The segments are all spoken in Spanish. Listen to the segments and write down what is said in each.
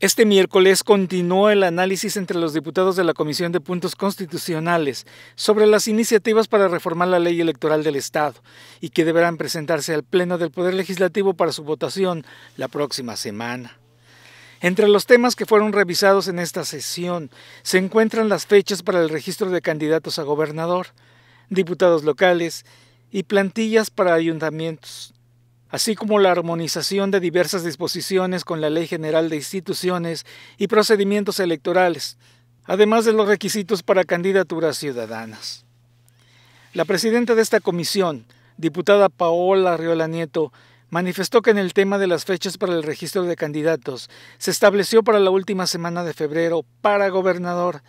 Este miércoles continuó el análisis entre los diputados de la Comisión de Puntos Constitucionales sobre las iniciativas para reformar la ley electoral del Estado y que deberán presentarse al Pleno del Poder Legislativo para su votación la próxima semana. Entre los temas que fueron revisados en esta sesión se encuentran las fechas para el registro de candidatos a gobernador, diputados locales y plantillas para ayuntamientos así como la armonización de diversas disposiciones con la Ley General de Instituciones y Procedimientos Electorales, además de los requisitos para candidaturas ciudadanas. La presidenta de esta comisión, diputada Paola Riola Nieto, manifestó que en el tema de las fechas para el registro de candidatos se estableció para la última semana de febrero para gobernador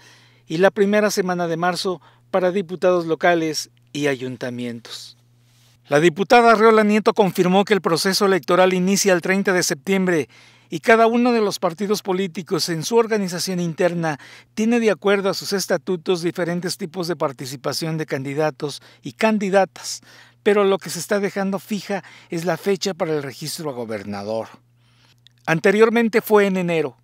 y la primera semana de marzo para diputados locales y ayuntamientos. La diputada Reola Nieto confirmó que el proceso electoral inicia el 30 de septiembre y cada uno de los partidos políticos en su organización interna tiene de acuerdo a sus estatutos diferentes tipos de participación de candidatos y candidatas, pero lo que se está dejando fija es la fecha para el registro a gobernador. Anteriormente fue en enero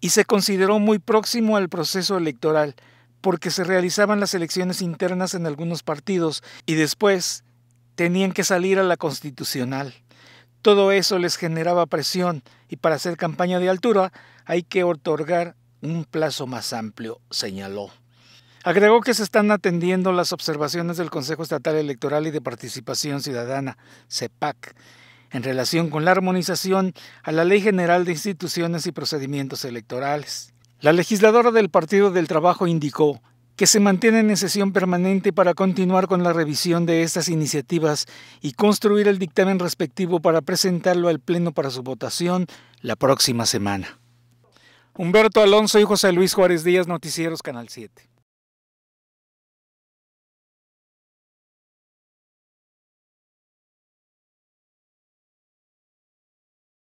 y se consideró muy próximo al proceso electoral porque se realizaban las elecciones internas en algunos partidos y después Tenían que salir a la constitucional. Todo eso les generaba presión y para hacer campaña de altura hay que otorgar un plazo más amplio, señaló. Agregó que se están atendiendo las observaciones del Consejo Estatal Electoral y de Participación Ciudadana, CEPAC, en relación con la armonización a la Ley General de Instituciones y Procedimientos Electorales. La legisladora del Partido del Trabajo indicó que se mantienen en sesión permanente para continuar con la revisión de estas iniciativas y construir el dictamen respectivo para presentarlo al Pleno para su votación la próxima semana. Humberto Alonso y José Luis Juárez Díaz, Noticieros Canal 7.